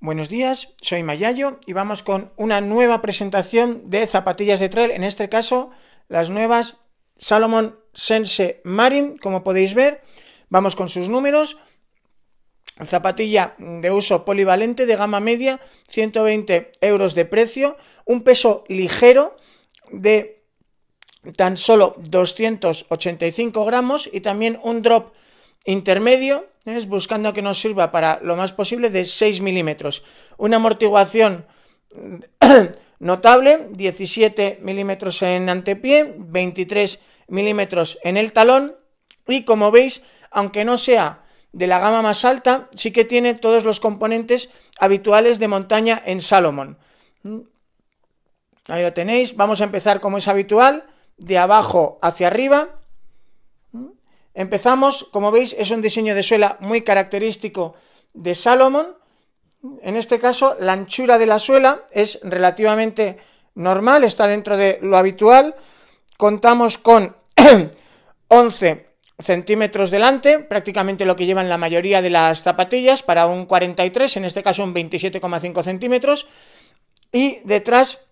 Buenos días, soy Mayayo y vamos con una nueva presentación de zapatillas de trail, en este caso las nuevas Salomon Sense Marin, como podéis ver, vamos con sus números, zapatilla de uso polivalente de gama media, 120 euros de precio, un peso ligero de tan solo 285 gramos y también un drop intermedio es ¿eh? buscando que nos sirva para lo más posible de 6 milímetros. Una amortiguación mm, notable, 17 milímetros en antepié, 23 milímetros en el talón y como veis, aunque no sea de la gama más alta, sí que tiene todos los componentes habituales de montaña en Salomon. Mm. Ahí lo tenéis, vamos a empezar como es habitual, de abajo hacia arriba, Empezamos, como veis, es un diseño de suela muy característico de Salomon. En este caso, la anchura de la suela es relativamente normal, está dentro de lo habitual. Contamos con 11 centímetros delante, prácticamente lo que llevan la mayoría de las zapatillas, para un 43, en este caso un 27,5 centímetros, y detrás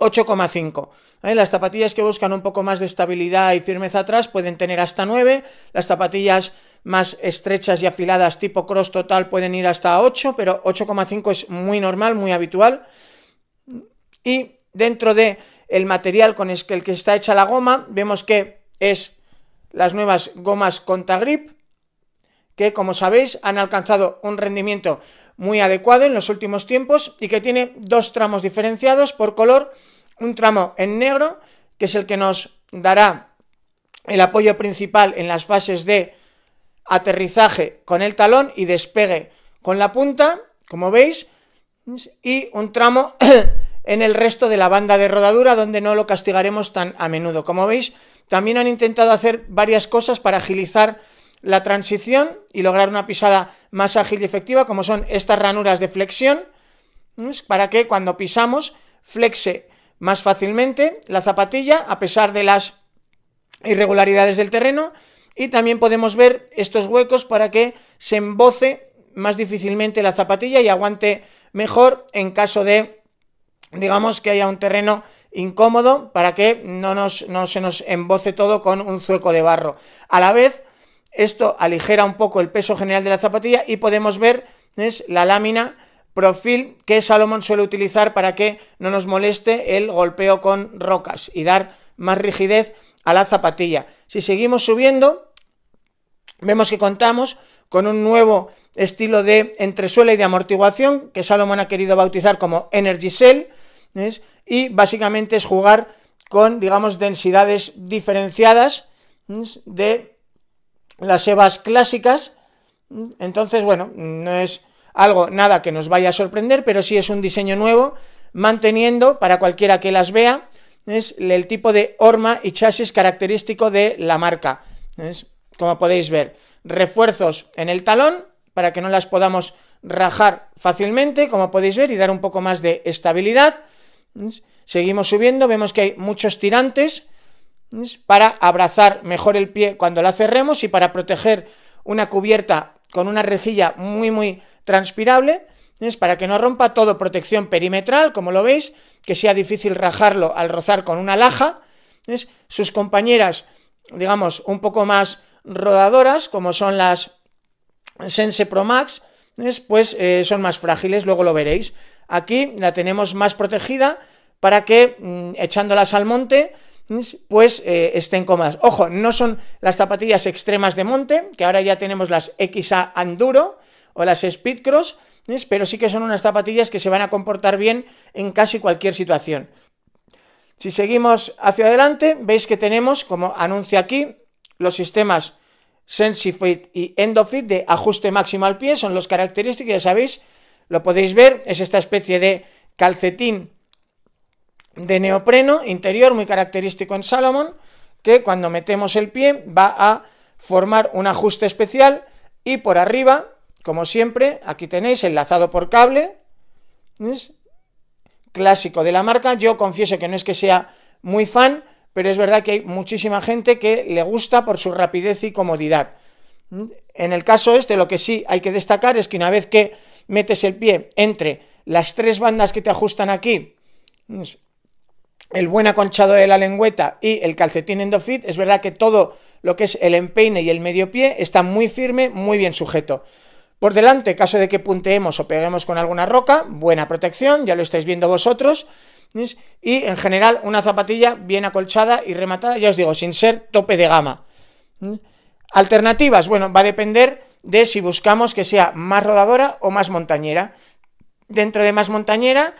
8,5. ¿Eh? Las zapatillas que buscan un poco más de estabilidad y firmeza atrás pueden tener hasta 9. Las zapatillas más estrechas y afiladas tipo cross total pueden ir hasta 8, pero 8,5 es muy normal, muy habitual. Y dentro de el material con el que está hecha la goma, vemos que es las nuevas gomas Contagrip, que como sabéis han alcanzado un rendimiento muy adecuado en los últimos tiempos y que tiene dos tramos diferenciados por color un tramo en negro, que es el que nos dará el apoyo principal en las fases de aterrizaje con el talón y despegue con la punta, como veis, y un tramo en el resto de la banda de rodadura donde no lo castigaremos tan a menudo. Como veis, también han intentado hacer varias cosas para agilizar la transición y lograr una pisada más ágil y efectiva, como son estas ranuras de flexión, para que cuando pisamos flexe más fácilmente la zapatilla a pesar de las irregularidades del terreno y también podemos ver estos huecos para que se emboce más difícilmente la zapatilla y aguante mejor en caso de digamos que haya un terreno incómodo para que no, se nos emboce todo con un zueco de barro. A la vez esto aligera un poco el peso general de la zapatilla y podemos ver es la lámina perfil que Salomón suele utilizar para que no nos moleste el golpeo con rocas y dar más rigidez a la zapatilla. Si seguimos subiendo, vemos que contamos con un nuevo estilo de entresuela y de amortiguación que Salomón ha querido bautizar como Energy Cell y básicamente es jugar con, digamos, densidades diferenciadas de las EVAs clásicas. Entonces, bueno, no es algo, nada que nos vaya a sorprender, pero sí es un diseño nuevo, manteniendo, para cualquiera que las vea, es el tipo de horma y chasis característico de la marca. Como podéis ver, refuerzos en el talón para que no las podamos rajar fácilmente, como podéis ver, y dar un poco más de estabilidad. Seguimos subiendo, vemos que hay muchos tirantes para abrazar mejor el pie cuando la cerremos y para proteger una cubierta con una rejilla muy muy transpirable, es para que no rompa todo protección perimetral, como lo veis, que sea difícil rajarlo al rozar con una laja. es Sus compañeras, digamos, un poco más rodadoras, como son las Sense Pro Max, pues eh, son más frágiles, luego lo veréis. Aquí la tenemos más protegida para que, mm, echándolas al monte, pues eh, estén cómodas. Ojo, no son las zapatillas extremas de monte, que ahora ya tenemos las XA Anduro o las Speedcross, pero sí que son unas zapatillas que se van a comportar bien en casi cualquier situación. Si seguimos hacia adelante, veis que tenemos, como anuncia aquí, los sistemas SensiFit y EndoFit de ajuste máximo al pie, son los característicos, ya sabéis, lo podéis ver, es esta especie de calcetín de neopreno interior muy característico en Salomon, que cuando metemos el pie va a formar un ajuste especial y por arriba como siempre, aquí tenéis enlazado por cable, clásico de la marca. Yo confieso que no es que sea muy fan, pero es verdad que hay muchísima gente que le gusta por su rapidez y comodidad. En el caso este, lo que sí hay que destacar es que una vez que metes el pie entre las tres bandas que te ajustan aquí, el buen aconchado de la lengüeta y el calcetín endofit, es verdad que todo lo que es el empeine y el medio pie está muy firme, muy bien sujeto. Por delante, caso de que punteemos o peguemos con alguna roca, buena protección, ya lo estáis viendo vosotros. Y en general una zapatilla bien acolchada y rematada, ya os digo, sin ser tope de gama. Alternativas, bueno, va a depender de si buscamos que sea más rodadora o más montañera. Dentro de más montañera,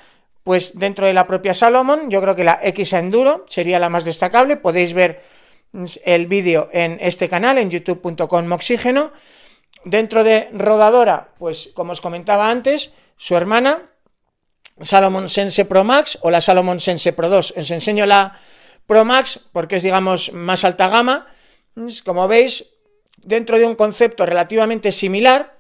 pues dentro de la propia Salomon, yo creo que la X Enduro sería la más destacable. Podéis ver el vídeo en este canal, en youtube.com Dentro de Rodadora, pues como os comentaba antes, su hermana, Salomon Sense Pro Max o la Salomon Sense Pro 2. Os enseño la Pro Max porque es, digamos, más alta gama. Como veis, dentro de un concepto relativamente similar,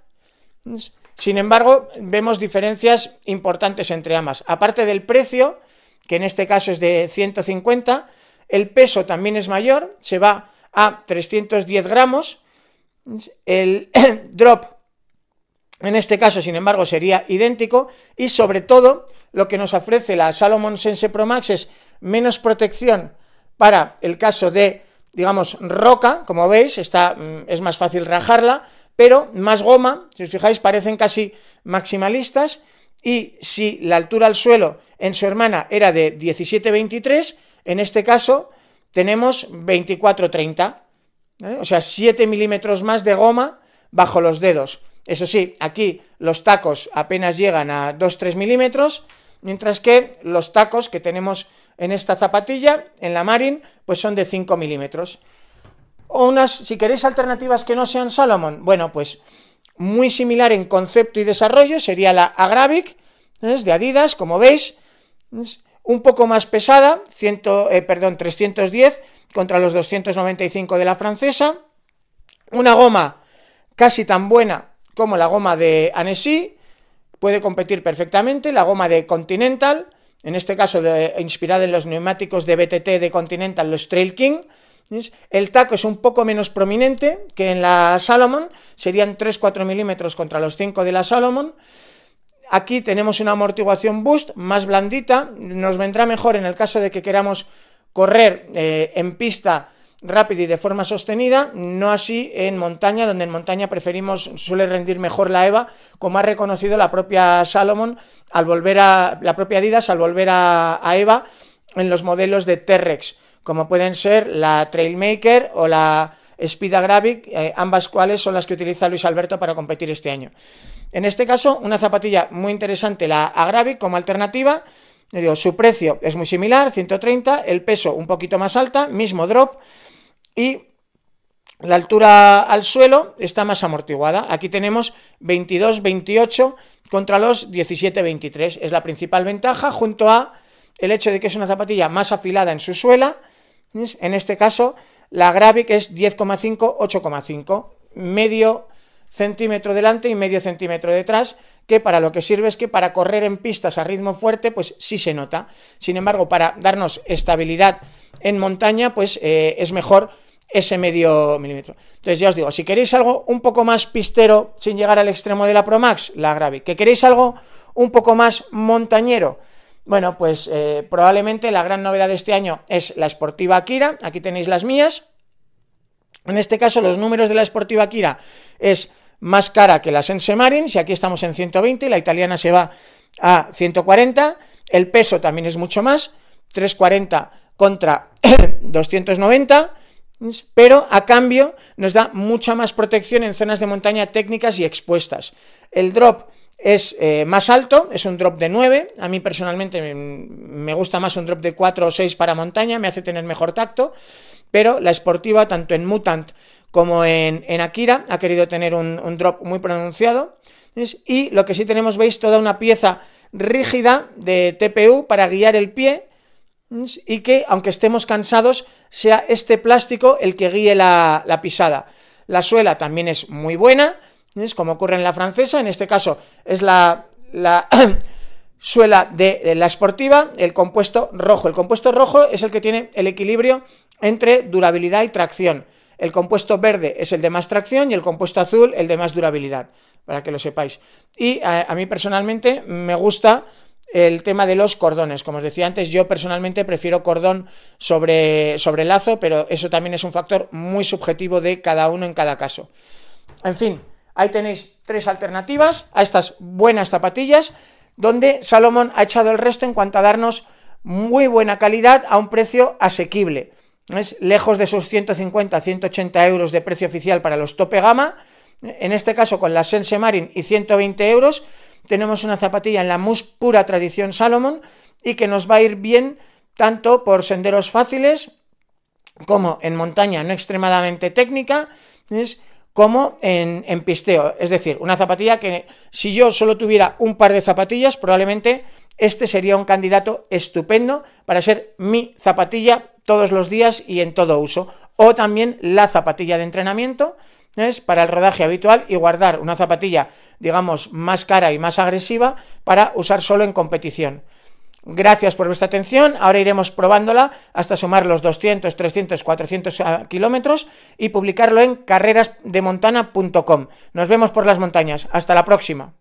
sin embargo, vemos diferencias importantes entre ambas. Aparte del precio, que en este caso es de 150, el peso también es mayor, se va a 310 gramos, el drop, en este caso, sin embargo, sería idéntico y sobre todo lo que nos ofrece la Salomon Sense Pro Max es menos protección para el caso de, digamos, roca, como veis, está, mm, es más fácil rajarla, pero más goma, si os fijáis, parecen casi maximalistas y si la altura al suelo en su hermana era de 17,23, en este caso tenemos 24,30. ¿eh? o sea, 7 milímetros más de goma bajo los dedos. Eso sí, aquí los tacos apenas llegan a 2-3 milímetros, mientras que los tacos que tenemos en esta zapatilla, en la Marin, pues son de 5 milímetros. O unas, si queréis alternativas que no sean Salomon, bueno, pues muy similar en concepto y desarrollo sería la Agravic, es?, de Adidas, como veis, un poco más pesada, 100, eh, perdón, 310 contra los 295 de la francesa, una goma casi tan buena como la goma de Annecy, puede competir perfectamente, la goma de Continental, en este caso inspirada en los neumáticos de BTT de Continental, los Trail King, el taco es un poco menos prominente que en la Salomon, serían 3-4 milímetros contra los 5 de la Salomon, Aquí tenemos una amortiguación boost más blandita, nos vendrá mejor en el caso de que queramos correr eh, en pista rápida y de forma sostenida, no así en montaña, donde en montaña preferimos, suele rendir mejor la EVA, como ha reconocido la propia Salomon al volver a, la propia Adidas al volver a, a EVA en los modelos de T-Rex, como pueden ser la Trailmaker o la Speed eh, ambas cuales son las que utiliza Luis Alberto para competir este año. En este caso, una zapatilla muy interesante, la Agravic como alternativa. su precio es muy similar, 130, el peso un poquito más alta, mismo drop, y la altura al suelo está más amortiguada. Aquí tenemos 22, 28 contra los 17, 23. Es la principal ventaja junto a el hecho de que es una zapatilla más afilada en su suela. En este caso, la que es 10,5, 8,5, medio centímetro delante y medio centímetro detrás, que para lo que sirve es que para correr en pistas a ritmo fuerte, pues sí se nota. Sin embargo, para darnos estabilidad en montaña, pues eh, es mejor ese medio milímetro. Entonces ya os digo, si queréis algo un poco más pistero sin llegar al extremo de la Pro Max, la Gravic. Que queréis algo un poco más montañero, bueno, pues eh, probablemente la gran novedad de este año es la Sportiva Akira. Aquí tenéis las mías. En este caso, los números de la Sportiva Akira es más cara que la Sense Marin. Si aquí estamos en 120, la italiana se va a 140. El peso también es mucho más, 340 contra 290 pero a cambio nos da mucha más protección en zonas de montaña técnicas y expuestas. El drop es eh, más alto, es un drop de 9. A mí personalmente me gusta más un drop de 4 o 6 para montaña, me hace tener mejor tacto. Pero la esportiva, tanto en Mutant como en, Akira, ha querido tener un, drop muy pronunciado. Y lo que sí tenemos, veis, toda una pieza rígida de TPU para guiar el pie y que, aunque estemos cansados, sea este plástico el que guíe la, la pisada. La suela también es muy buena como ocurre en la francesa, en este caso es la, suela de, la esportiva, el compuesto rojo. El compuesto rojo es el que tiene el equilibrio entre durabilidad y tracción. El compuesto verde es el de más tracción y el compuesto azul el de más durabilidad, para que lo sepáis. Y a, eh, a mí personalmente me gusta el tema de los cordones. Como os decía antes, yo personalmente prefiero cordón sobre, sobre lazo, pero eso también es un factor muy subjetivo de cada uno en cada caso. En fin, Ahí tenéis tres alternativas a estas buenas zapatillas, donde Salomon ha echado el resto en cuanto a darnos muy buena calidad a un precio asequible. Es lejos de sus 150 180 euros de precio oficial para los tope gama. En este caso, con la Sense Marin y 120 euros, tenemos una zapatilla en la mus pura tradición Salomon y que nos va a ir bien tanto por senderos fáciles como en montaña no extremadamente técnica como en, pisteo. Es decir, una zapatilla que si yo solo tuviera un par de zapatillas, probablemente este sería un candidato estupendo para ser mi zapatilla todos los días y en todo uso. O también la zapatilla de entrenamiento, es para el rodaje habitual y guardar una zapatilla, digamos, más cara y más agresiva para usar solo en competición. Gracias por vuestra atención. Ahora iremos probándola hasta sumar los 200, 300, 400 kilómetros y publicarlo en carrerasdemontana.com. Nos vemos por las montañas. Hasta la próxima.